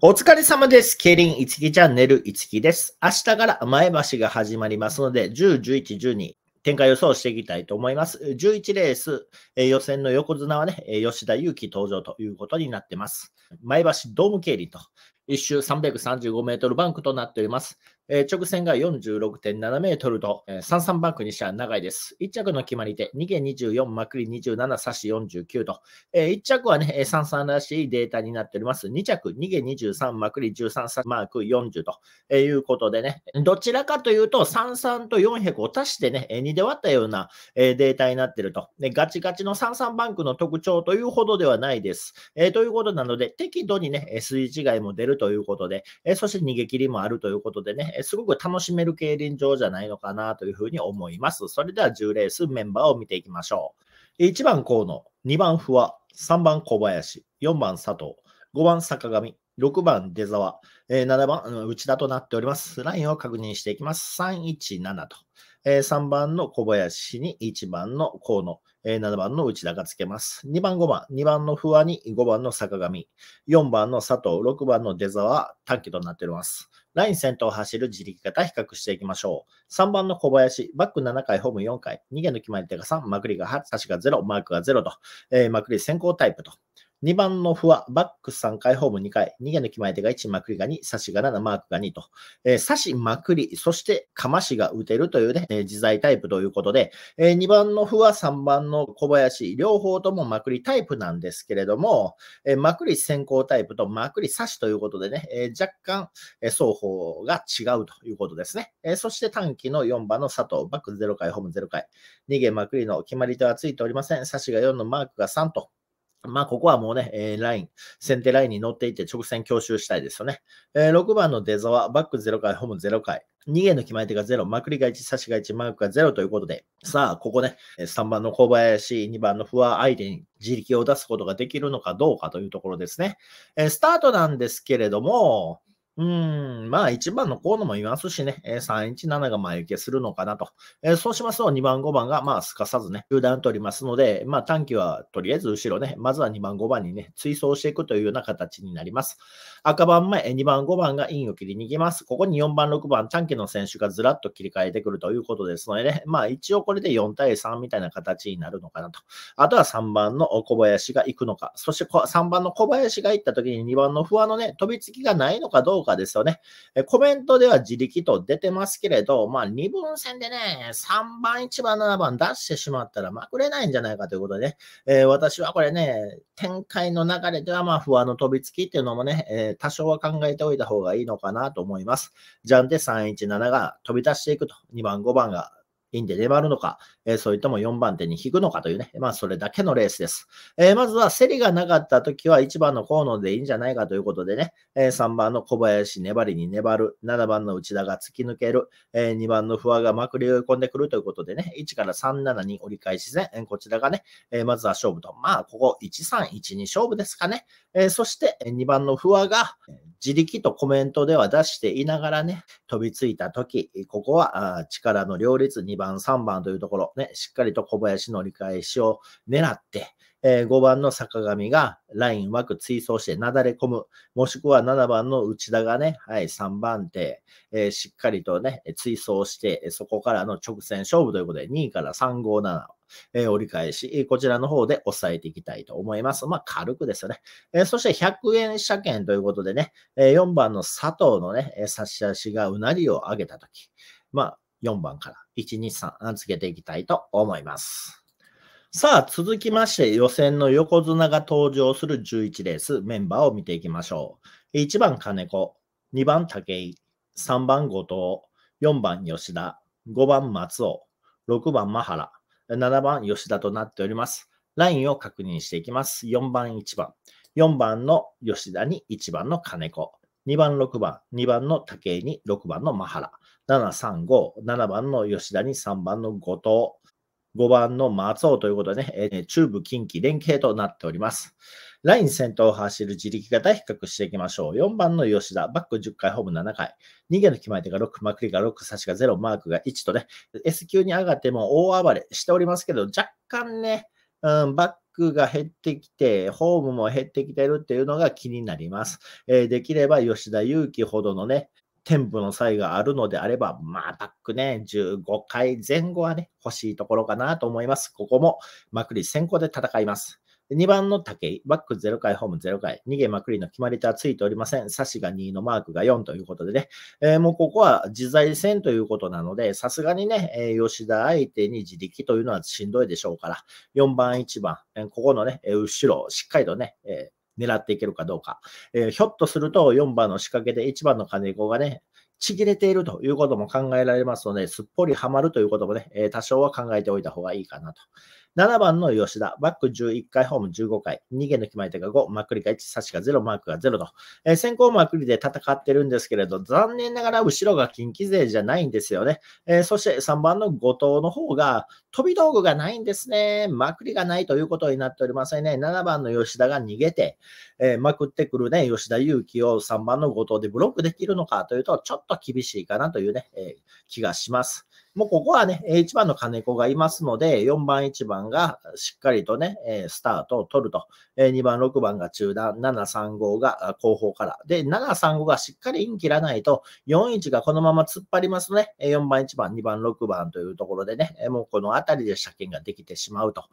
お疲れ様です。リン、いつきチャンネルいつきです。明日から前橋が始まりますので、10、11、12、展開予想していきたいと思います。11レース、えー、予選の横綱はね、吉田祐希登場ということになってます。前橋ドーム経理と、一周335メートルバンクとなっております。え直線が46.7メートルと、えー、33バンクにしては長いです。1着の決まり手、2件24、まくり27、差し49と、え1着はね、33らしいデータになっております。2着、2件23、まくり13、差マーク40と、えいうことでね、どちらかというと、33と400を足してね、2で割ったような、えデータになっていると、ね。ガチガチの33バンクの特徴というほどではないです。えということなので、適度にね、数字違いも出るということで、えそして逃げ切りもあるということでね、すごく楽しめる競輪場じゃないのかなというふうに思います。それでは10レースメンバーを見ていきましょう。1番河野、2番不破、3番小林、4番佐藤、5番坂上、6番出沢、え7番内田となっております。ラインを確認していきます。317と。え3番の小林に1番の河野、えー、7番の内田がつけます。2番、5番、2番の不安に5番の坂上、4番の佐藤、6番の出沢、短期となっております。ライン先頭を走る自力型比較していきましょう。3番の小林、バック7回、ホーム4回、逃げの決まり手が3、まくりが8、差しが0、マークが0と、えー、まくり先行タイプと2番のフはバックス3回、ホーム2回、逃げ抜き前手が1、まくりが2、差しが7、マークが2と、えー、差し、まくり、そしてかましが打てるというね、えー、自在タイプということで、えー、2番のフは3番の小林、両方ともまくりタイプなんですけれども、えー、まくり先行タイプとまくり差しということでね、えー、若干、えー、双方が違うということですね。えー、そして短期の4番の佐藤、バック0回、ホーム0回、逃げまくりの決まり手はついておりません。差しが4のマークが3と、まあ、ここはもうね、えー、ライン、先手ラインに乗っていって直線強襲したいですよね。えー、6番の出沢、バック0回、ホーム0回。2元の決まり手が0、まくりが1、差しが1、マークが0ということで、さあ、ここね、3番の小林、2番の不破相手に自力を出すことができるのかどうかというところですね。えー、スタートなんですけれども、うん、まあ1番の河野もいますしね、え317が前受けするのかなと。えー、そうしますと2番5番がまあすかさずね、油断取りますので、まあ短期はとりあえず後ろね、まずは2番5番にね、追走していくというような形になります。赤番前、2番5番がインを切りに行きます。ここに4番6番短期の選手がずらっと切り替えてくるということですのでね、まあ一応これで4対3みたいな形になるのかなと。あとは3番の小林が行くのか、そして3番の小林が行った時に2番の不安のね、飛びつきがないのかどうかかですよね。コメントでは自力と出てますけれど、まあ、2分戦でね、3番、1番、7番出してしまったらまくれないんじゃないかということでね、えー、私はこれね、展開の流れではまあ不安の飛びつきっていうのもね、えー、多少は考えておいた方がいいのかなと思います。じゃんで317が飛び出していくと、2番、5番がインで粘るのか、えー、それとも4番手に引くのかというね、まあそれだけのレースです。えー、まずは競りがなかった時は1番の河野でいいんじゃないかということでね、えー、3番の小林粘りに粘る、7番の内田が突き抜ける、え2番の不破がまくり込んでくるということでね、1から37に折り返し戦、こちらがね、えまずは勝負と、まあここ1312勝負ですかね。えそして2番の不破が自力とコメントでは出していながらね、飛びついた時、ここは力の両立2番、3番というところ、ね、しっかりと小林の折り返しを狙って、えー、5番の坂上がラインうまく追走してなだれ込む。もしくは7番の内田がね、はい、3番手、えー、しっかりとね、追走して、そこからの直線勝負ということで、2位から3、5、7。えー、折り返し、こちらの方で抑えていきたいと思います。まあ、軽くですよね。えー、そして100円車券ということでね、えー、4番の佐藤のね、差し足がうなりを上げたとき、まあ、4番から123つけていきたいと思います。さあ、続きまして予選の横綱が登場する11レース、メンバーを見ていきましょう。1番金子、2番武井、3番後藤、4番吉田、5番松尾、6番真原、7番吉田となっております。ラインを確認していきます。4番1番。4番の吉田に1番の金子。2番、6番、2番の武井に6番の真原、7、3、5、7番の吉田に3番の後藤、5番の松尾ということでね、え中部近畿連携となっております。ライン先頭を走る自力型比較していきましょう。4番の吉田、バック10回、ホーム7回。逃げの決まり手が6、まくりが6、差しが0、マークが1とね、S 級に上がっても大暴れしておりますけど、若干ね、うん、バックが減ってきて、ホームも減ってきてるっていうのが気になります。えー、できれば吉田勇希ほどのね、添付の差異があるのであれば、まあ、バックね、15回前後はね、欲しいところかなと思います。ここも、まくり先行で戦います。2番の竹井、バック0回、ホーム0回、逃げまくりの決まり手はついておりません。サシが2のマークが4ということでね、えー、もうここは自在戦ということなので、さすがにね、吉田相手に自力というのはしんどいでしょうから、4番、1番、ここのね、後ろ、しっかりとね、え狙っていけるかどうか。えひょっとすると4番の仕掛けで1番の金子がね、ちぎれているということも考えられますので、すっぽりはまるということもね、え多少は考えておいた方がいいかなと。7番の吉田、バック11回、ホーム15回、逃げの決まり手が5、まくりが1、差しが0、マークが0と、えー、先行まくりで戦ってるんですけれど、残念ながら後ろが近畿勢じゃないんですよね。えー、そして3番の後藤の方が、飛び道具がないんですね。まくりがないということになっておりませんね。7番の吉田が逃げて、えー、まくってくるね、吉田勇気を3番の後藤でブロックできるのかというと、ちょっと厳しいかなというね、えー、気がします。もうここはね、1番の金子がいますので、4番、1番がしっかりとね、スタートを取ると。2番、6番が中段、7、3、5が後方から。で、7、3、5がしっかりイン切らないと、4、1がこのまま突っ張りますとね、4番、1番、2番、6番というところでね、もうこのあたりで車検ができてしまうと。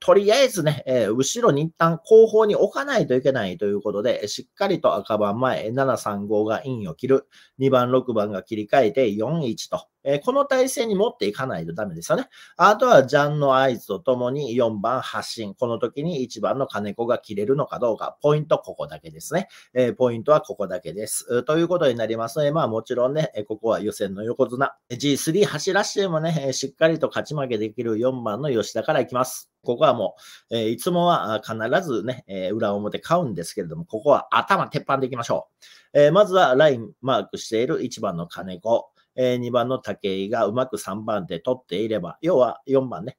とりあえずね、後ろに一旦後方に置かないといけないということで、しっかりと赤番前、7、3、5がインを切る。2番、6番が切り替えて、4、1と。えこの体勢に持っていかないとダメですよね。あとは、ジャンの合図とともに4番発進。この時に1番の金子が切れるのかどうか。ポイントここだけですね。えポイントはここだけです。ということになりますので、まあもちろんね、ここは予選の横綱。G3 走らしてもね、しっかりと勝ち負けできる4番の吉田からいきます。ここはもう、えいつもは必ずね、え裏表買うんですけれども、ここは頭鉄板でいきましょう。えまずはラインマークしている1番の金子。えー、2番の武井がうまく3番で取っていれば、要は4番ね、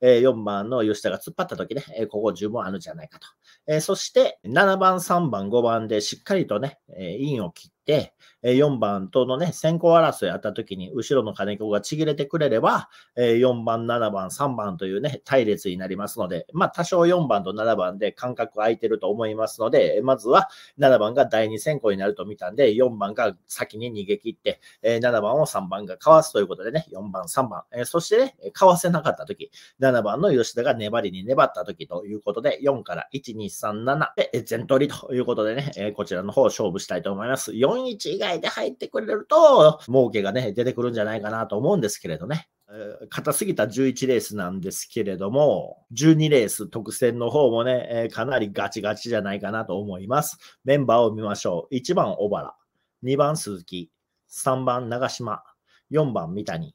えー、4番の吉田が突っ張った時ね、えー、ここ十分あるんじゃないかと。えー、そして、7番、3番、5番でしっかりとね、えー、インを切って、4番とのね、先行争いあった時に、後ろの金子がちぎれてくれれば、4番、7番、3番というね、隊列になりますので、まあ、多少4番と7番で間隔空いてると思いますので、まずは7番が第2先行になると見たんで、4番が先に逃げ切って、7番を3番がかわすということでね、4番、3番、そしてね、かわせなかった時、7番の吉田が粘りに粘った時ということで、4から1、2、3、7で全取りということでね、こちらの方勝負したいと思います。4、1以外いで入ってくれると、儲けがね、出てくるんじゃないかなと思うんですけれどね。硬すぎた11レースなんですけれども、12レース特選の方もね、かなりガチガチじゃないかなと思います。メンバーを見ましょう。1番小原、2番鈴木、3番長島、4番三谷、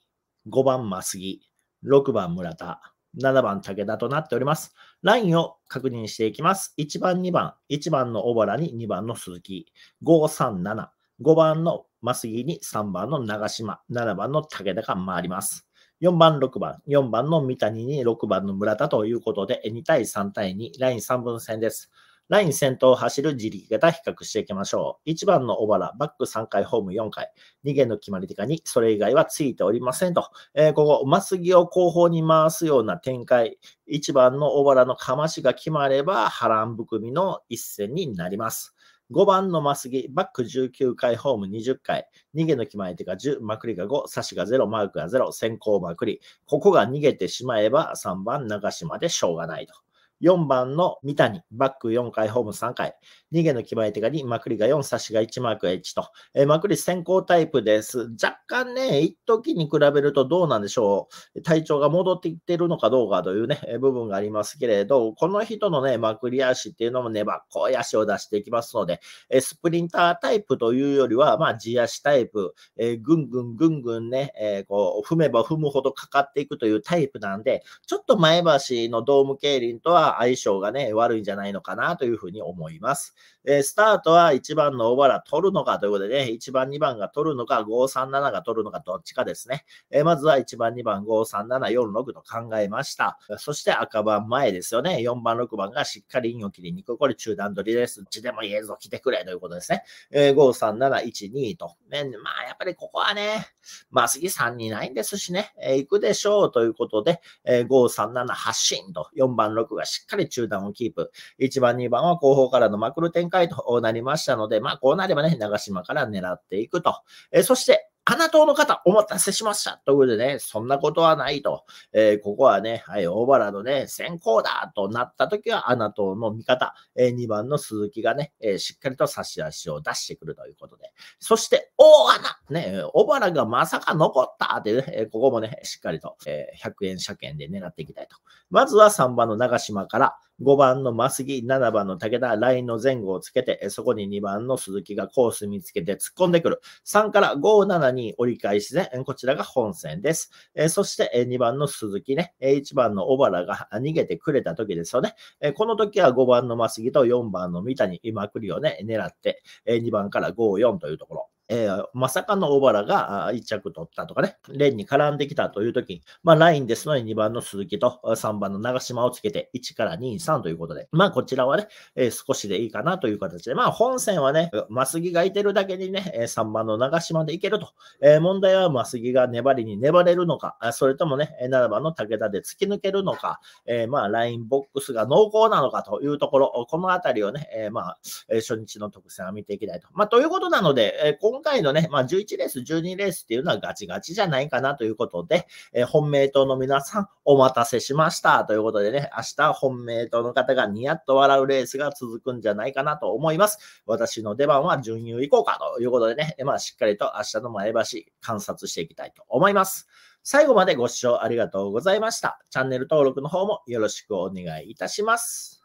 5番増木、6番村田、7番武田となっております。ラインを確認していきます。1番、2番、1番の小原に2番の鈴木、5、3、7。5番のマスギに3番の長島、7番の武田が回ります。4番、6番、4番の三谷に6番の村田ということで、2対3対2、ライン3分線です。ライン先頭を走る自力型比較していきましょう。1番の小原、バック3回、ホーム4回、2元の決まり手かに、それ以外はついておりませんと。えー、ここ、マスギを後方に回すような展開、1番の小原のかましが決まれば、波乱含みの一戦になります。5番のマスギ、バック19回、ホーム20回、逃げの決まり手が10、まくりが5、差しが0、マークが0、先行まくり。ここが逃げてしまえば3番長島でしょうがないと。4番の三谷、バック4回、ホーム3回、逃げの決まり手が2、まくりが4、差しが1、マークが1と、えー、まくり先行タイプです。若干ね、一時に比べるとどうなんでしょう、体調が戻ってきてるのかどうかというね、部分がありますけれど、この人のね、まくり足っていうのも粘っこい足を出していきますので、えー、スプリンタータイプというよりは、まあ、地足タイプ、えー、ぐんぐんぐんぐんね、えこう踏めば踏むほどかかっていくというタイプなんで、ちょっと前橋のドーム競輪とは相性がね、悪いんじゃないのかなというふうに思います。えー、スタートは1番の小原取るのかということでね、1番、2番が取るのか、5、3、7が取るのか、どっちかですね。えー、まずは1番、2番、5、3、7、4、6と考えました。そして赤番前ですよね。4番、6番がしっかりインを切りに行く。これ中段取りです。うちでもいいぞ、来てくれということですね。えー、5、3、7、1、2と。ね、まあやっぱりここはね、まあ、杉さんにないんですしね、えー、行くでしょうということで、えー、5、3、7、発進と、4番、6がしっかり中段をキープ。1番、2番は後方からのまくる展開となりましたので、まあ、こうなればね、長島から狙っていくと。えー、そして、ナ党の方、お待たせしました。ということでね、そんなことはないと。えー、ここはね、はい、大原のね、先行だとなった時は、ナ党の味方、えー、2番の鈴木がね、えー、しっかりと差し足を出してくるということで。そして、大穴ね、小原がまさか残ったってね、ここもね、しっかりと、え100円車券で狙っていきたいと。まずは3番の長島から、5番の増木、7番の武田、ラインの前後をつけて、そこに2番の鈴木がコース見つけて突っ込んでくる。3から5、7に折り返しで、こちらが本線です。えそして2番の鈴木ね、1番の小原が逃げてくれた時ですよね。えこの時は5番の増木と4番の三谷、今くるよね、狙って、え2番から5、4というところ。えー、まさかの小原が1着取ったとかね、レンに絡んできたという時に、まあ、ラインですので2番の鈴木と3番の長島をつけて1から2、3ということで、まあ、こちらはね、えー、少しでいいかなという形で、まあ、本戦はね、マスギがいてるだけにね、3番の長島でいけると。えー、問題はマスギが粘りに粘れるのか、それともね、7番の武田で突き抜けるのか、えー、まあ、ラインボックスが濃厚なのかというところ、このあたりをね、えまあ、初日の特選は見ていきたいと。まあ、ということなので、えー今回のね、まあ、11レース、12レースっていうのはガチガチじゃないかなということで、えー、本命党の皆さんお待たせしましたということでね、明日本命党の方がニヤッと笑うレースが続くんじゃないかなと思います。私の出番は準優こうかということでね、まあ、しっかりと明日の前橋観察していきたいと思います。最後までご視聴ありがとうございました。チャンネル登録の方もよろしくお願いいたします。